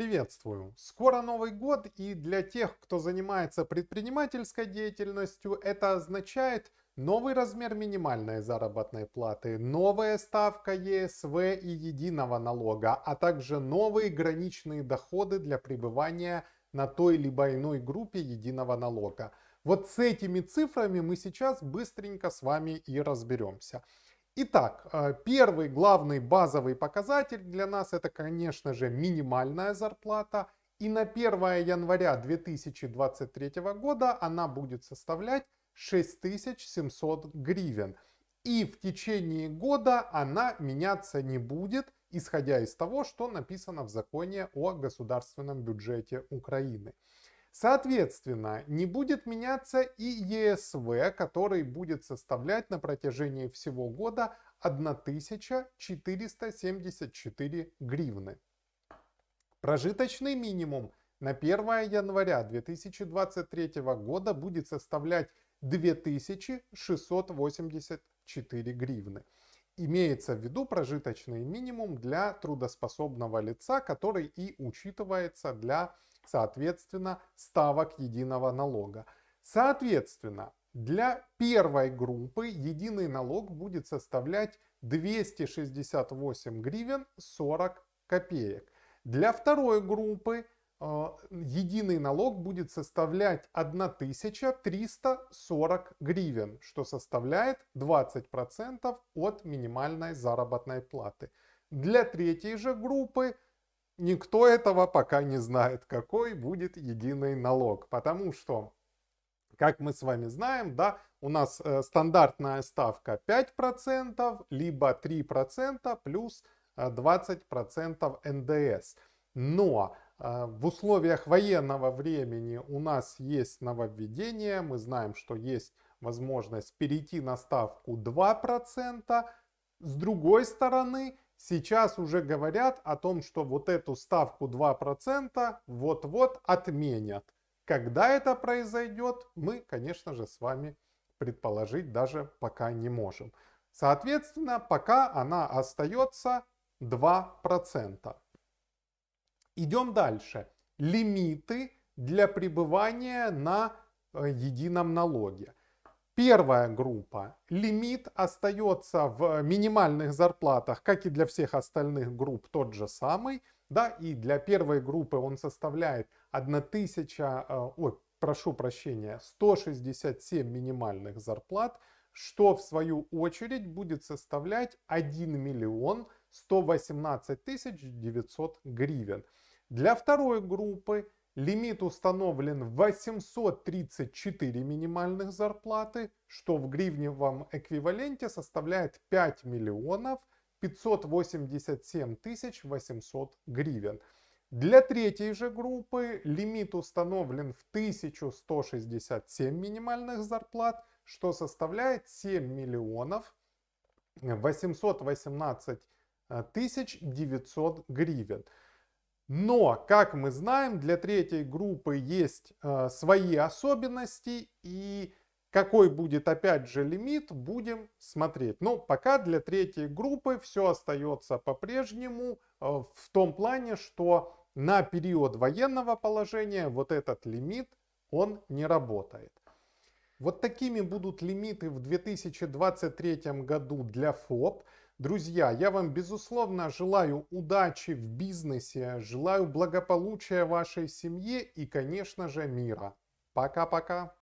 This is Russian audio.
Приветствую! Скоро Новый год и для тех, кто занимается предпринимательской деятельностью, это означает новый размер минимальной заработной платы, новая ставка ЕСВ и единого налога, а также новые граничные доходы для пребывания на той либо иной группе единого налога. Вот с этими цифрами мы сейчас быстренько с вами и разберемся. Итак, э, первый главный базовый показатель для нас это, конечно же, минимальная зарплата. И на 1 января 2023 года она будет составлять 6700 гривен. И в течение года она меняться не будет, исходя из того, что написано в законе о государственном бюджете Украины. Соответственно, не будет меняться и ЕСВ, который будет составлять на протяжении всего года 1474 гривны. Прожиточный минимум на 1 января 2023 года будет составлять 2684 гривны. Имеется в виду прожиточный минимум для трудоспособного лица, который и учитывается для соответственно, ставок единого налога. Соответственно, для первой группы единый налог будет составлять 268 гривен 40 копеек. Для второй группы э, единый налог будет составлять 1340 гривен, что составляет 20% от минимальной заработной платы. Для третьей же группы Никто этого пока не знает, какой будет единый налог, потому что, как мы с вами знаем, да, у нас э, стандартная ставка 5%, либо 3% плюс 20% э, НДС. Но э, в условиях военного времени у нас есть нововведение, мы знаем, что есть возможность перейти на ставку 2%. С другой стороны, сейчас уже говорят о том, что вот эту ставку 2% вот-вот отменят. Когда это произойдет, мы, конечно же, с вами предположить даже пока не можем. Соответственно, пока она остается 2%. Идем дальше. Лимиты для пребывания на э, едином налоге. Первая группа. Лимит остается в минимальных зарплатах, как и для всех остальных групп, тот же самый. Да, и для первой группы он составляет 1000, э, ой, прошу прощения, 167 минимальных зарплат, что в свою очередь будет составлять 1 миллион 118 тысяч 900 гривен. Для второй группы Лимит установлен 834 минимальных зарплаты, что в гривневом эквиваленте составляет 5 миллионов 587 тысяч 800 гривен. Для третьей же группы лимит установлен в 1167 минимальных зарплат, что составляет 7 миллионов 818 тысяч 900 гривен. Но, как мы знаем, для третьей группы есть э, свои особенности, и какой будет опять же лимит, будем смотреть. Но пока для третьей группы все остается по-прежнему э, в том плане, что на период военного положения вот этот лимит, он не работает. Вот такими будут лимиты в 2023 году для ФОП. Друзья, я вам, безусловно, желаю удачи в бизнесе, желаю благополучия вашей семье и, конечно же, мира. Пока-пока!